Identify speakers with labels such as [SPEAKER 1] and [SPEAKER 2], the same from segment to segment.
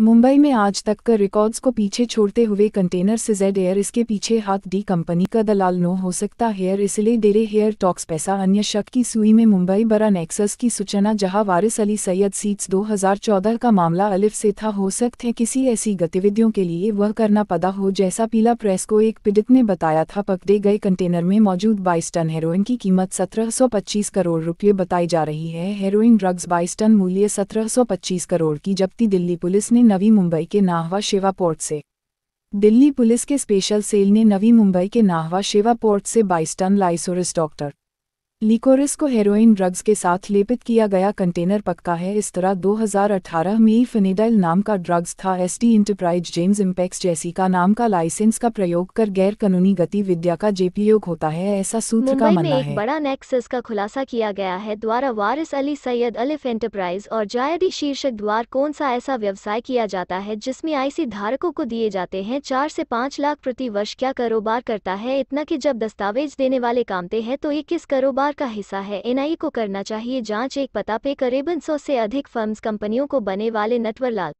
[SPEAKER 1] मुंबई में आज तक का रिकॉर्ड्स को पीछे छोड़ते हुए कंटेनर से जेड एयर इसके पीछे हाथ डी कंपनी का दलाल नो हो सकता हेयर इसलिए डेरे हेयर टॉक्स पैसा अन्य शक की सुई में मुंबई बरा नेक्सस की सूचना जहां वारिस अली सैयद सीट्स 2014 का मामला अलिफ से था हो सकते हैं किसी ऐसी गतिविधियों के लिए वह करना पदा हो जैसा पीला प्रेस को एक पीड़ित ने बताया था पकड़े गए कंटेनर में मौजूद बाईस टन हेरोइन की कीमत सत्रह करोड़ रुपये बताई जा रही है हेरोइन ड्रग्स बाईस टन मूल्य सत्रह करोड़ की जब्ती दिल्ली पुलिस ने नवी मुंबई के नाहवा शेवा पोर्ट से दिल्ली पुलिस के स्पेशल सेल ने नवी मुंबई के नाहवा शेवा पोर्ट से बाईस टन लाइसोरिस डॉक्टर लिकोरिस को हेरोइन ड्रग्स के साथ लेपित किया गया कंटेनर पक्का है इस तरह 2018 में फिनेडाइल नाम का ड्रग्स था एसटी इंटरप्राइज जेम्स इम्पेक्स जैसी का नाम का लाइसेंस का प्रयोग कर गैर कानूनी गतिविद्या का जेपीयोग होता है ऐसा सूत्र का मानना है बड़ा
[SPEAKER 2] नेक्सस का खुलासा किया गया है द्वारा वारिस अली सैयद अलिफ एंटरप्राइज और जायदी शीर्षक द्वार कौन सा ऐसा व्यवसाय किया जाता है जिसमे आई धारकों को दिए जाते हैं चार से पाँच लाख प्रति वर्ष क्या कारोबार करता है इतना की जब दस्तावेज देने वाले कामते हैं तो ये किस कारोबार का हिस्सा है एनआईए को करना चाहिए जांच एक पता पे करीबन सौ से अधिक फर्म्स कंपनियों को बने वाले नटवर लाल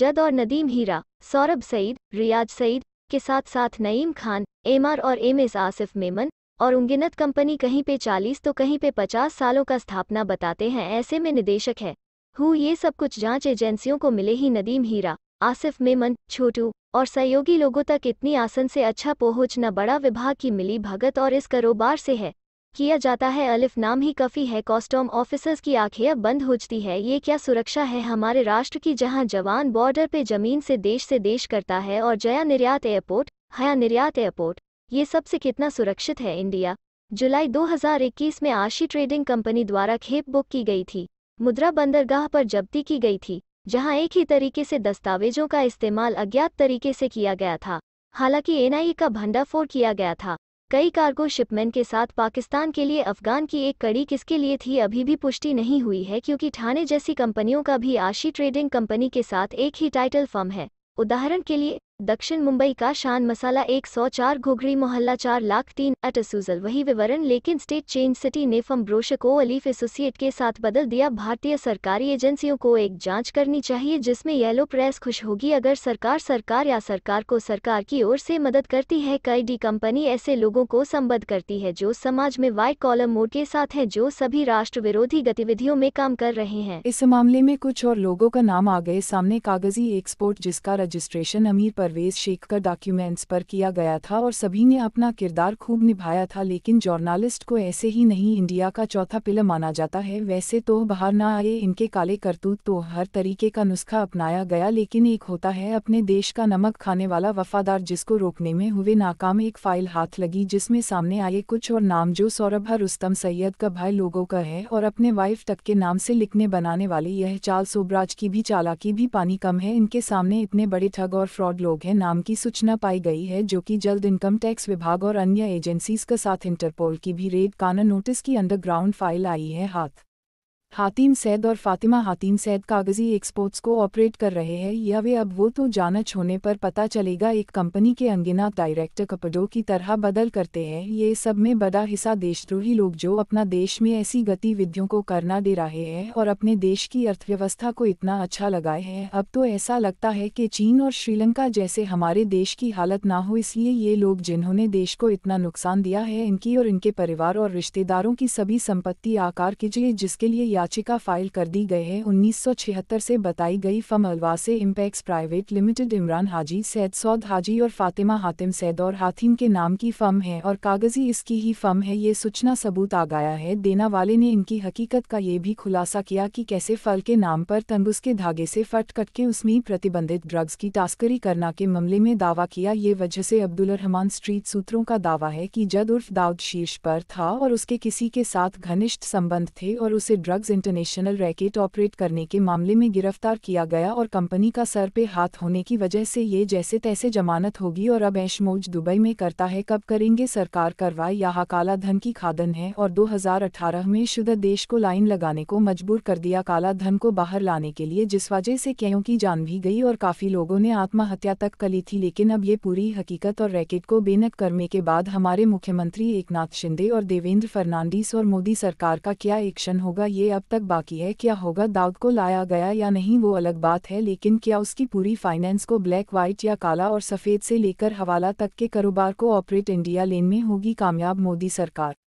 [SPEAKER 2] जद और नदीम हीरा सौरभ सईद रियाज सईद के साथ साथ नईम खान एमआर और एम एस आसिफ मेमन और उंगिनत कंपनी कहीं पे 40 तो कहीं पे 50 सालों का स्थापना बताते हैं ऐसे में निदेशक है हु ये सब कुछ जांच एजेंसियों को मिले ही नदीम हीरा आसिफ मेमन छोटू और सहयोगी लोगों तक इतनी आसन से अच्छा पहुंच न बड़ा विभाग की मिली भगत और इस कारोबार से है किया जाता है अलिफ नाम ही कफ़ी है कॉस्टॉम ऑफिसर्स की आंखें अब बंद होती है ये क्या सुरक्षा है हमारे राष्ट्र की जहां जवान बॉर्डर पे जमीन से देश से देश करता है और जया निर्यात एयरपोर्ट हया निर्यात एयरपोर्ट ये सबसे कितना सुरक्षित है इंडिया जुलाई 2021 में आशी ट्रेडिंग कंपनी द्वारा खेप बुक की गई थी मुद्रा बंदरगाह पर जब्ती की गई थी जहां एक ही तरीके से दस्तावेजों का इस्तेमाल अज्ञात तरीके से किया गया था हालांकि एनआईए का भंडाफोड़ किया गया था कई कार्गो शिपमेंट के साथ पाकिस्तान के लिए अफगान की एक कड़ी किसके लिए थी अभी भी पुष्टि नहीं हुई है क्योंकि ठाणे जैसी कंपनियों का भी आशी ट्रेडिंग कंपनी के साथ एक ही टाइटल फर्म है उदाहरण के लिए दक्षिण मुंबई का शान मसाला 104 घोघरी मोहल्ला चार लाख तीन अटसूजल वही विवरण लेकिन स्टेट चेंज सिटी ने फम ब्रोश को अलीफ एसोसिएट के साथ बदल दिया भारतीय सरकारी एजेंसियों को एक जांच करनी चाहिए जिसमें येलो प्रेस खुश होगी अगर सरकार सरकार या सरकार को सरकार की ओर से मदद करती है कई डी कंपनी ऐसे लोगों को संबद्ध करती है जो समाज में वाइट कॉलम मोड के साथ है जो सभी राष्ट्र विरोधी गतिविधियों में काम कर रहे हैं इस मामले में कुछ और लोगों का नाम आ गए सामने कागजी
[SPEAKER 1] एक्सपोर्ट जिसका रजिस्ट्रेशन अमीर पर परवेज शेख का डॉक्यूमेंट्स पर किया गया था और सभी ने अपना किरदार खूब निभाया था लेकिन जर्नलिस्ट को ऐसे ही नहीं इंडिया का चौथा पिलर माना जाता है वैसे तो बाहर ना आए इनके काले करतूत तो हर तरीके का नुस्खा अपनाया गया लेकिन एक होता है अपने देश का नमक खाने वाला वफादार जिसको रोकने में हुए नाकाम एक फाइल हाथ लगी जिसमें सामने आए कुछ और नाम जो सौरभ हर उस्तम सैयद का भाई लोगों का है और अपने वाइफ तक के नाम से लिखने बनाने वाले यह चाल सोबराज की भी चालाकी भी पानी कम है इनके सामने इतने बड़े ठग और फ्रॉड लोग लोग हैं नाम की सूचना पाई गई है जो कि जल्द इनकम टैक्स विभाग और अन्य एजेंसीज के साथ इंटरपोल की भी रेड काना नोटिस की अंडरग्राउंड फाइल आई है हाथ हातिम सैद और फातिमा हातिम सैद कागजी एक्सपोर्ट्स को ऑपरेट कर रहे हैं या वे अब वो तो जानच होने पर पता चलेगा एक कंपनी के अंगिना डायरेक्टर कपड़ों की तरह बदल करते हैं ये सब में बड़ा हिस्सा देशद्रोही लोग जो अपना देश में ऐसी गतिविधियों को करना दे रहे हैं और अपने देश की अर्थव्यवस्था को इतना अच्छा लगाए हैं अब तो ऐसा लगता है कि चीन और श्रीलंका जैसे हमारे देश की हालत ना हो इसलिए ये लोग जिन्होंने देश को इतना नुकसान दिया है इनकी और इनके परिवार और रिश्तेदारों की सभी संपत्ति आकार कीजिए जिसके लिए याचिका फाइल कर दी गई है 1976 से बताई गई फम अलवा से impex private limited Imran Haji Sayed Saud Haji और फातिमा हातिम सैद और हातिम के नाम की फम है और कागजी इसकी ही फम है ये सूचना सबूत आ गया है देना वाले ने इनकी हकीकत का ये भी खुलासा किया कि कैसे फल के नाम पर तंबुस के धागे से फट कट के उसमें प्रतिबंधित ड्रग्स की तस्करी करना के मामले में दावा किया ये वजह से अब्दुलरहमान स्ट्रीट सूत्रों का दावा है कि जद उर्फ दाऊद शीर्ष पर था और उसके किसी के साथ घनिष्ठ संबंध थे और उसे ड्रग्स इंटरनेशनल रैकेट ऑपरेट करने के मामले में गिरफ्तार किया गया और कंपनी का सर पे हाथ होने की वजह से ये जैसे तैसे जमानत होगी और अब ऐशमोज दुबई में करता है कब करेंगे सरकार कार्रवाई यहाँ काला धन की खादन है और 2018 में शुद्ध देश को लाइन लगाने को मजबूर कर दिया काला धन को बाहर लाने के लिए जिस वजह से क्यों की जान भी गई और काफ़ी लोगों ने आत्महत्या तक कली थी लेकिन अब ये पूरी हकीकत और रैकेट को बेनक करने के बाद हमारे मुख्यमंत्री एकनाथ शिंदे और देवेंद्र फर्नांडिस और मोदी सरकार का क्या एक्शन होगा ये अब अब तक बाकी है क्या होगा दाऊद को लाया गया या नहीं वो अलग बात है लेकिन क्या उसकी पूरी फाइनेंस को ब्लैक व्हाइट या काला और सफ़ेद से लेकर हवाला तक के कारोबार को ऑपरेट इंडिया
[SPEAKER 2] लेन में होगी कामयाब मोदी सरकार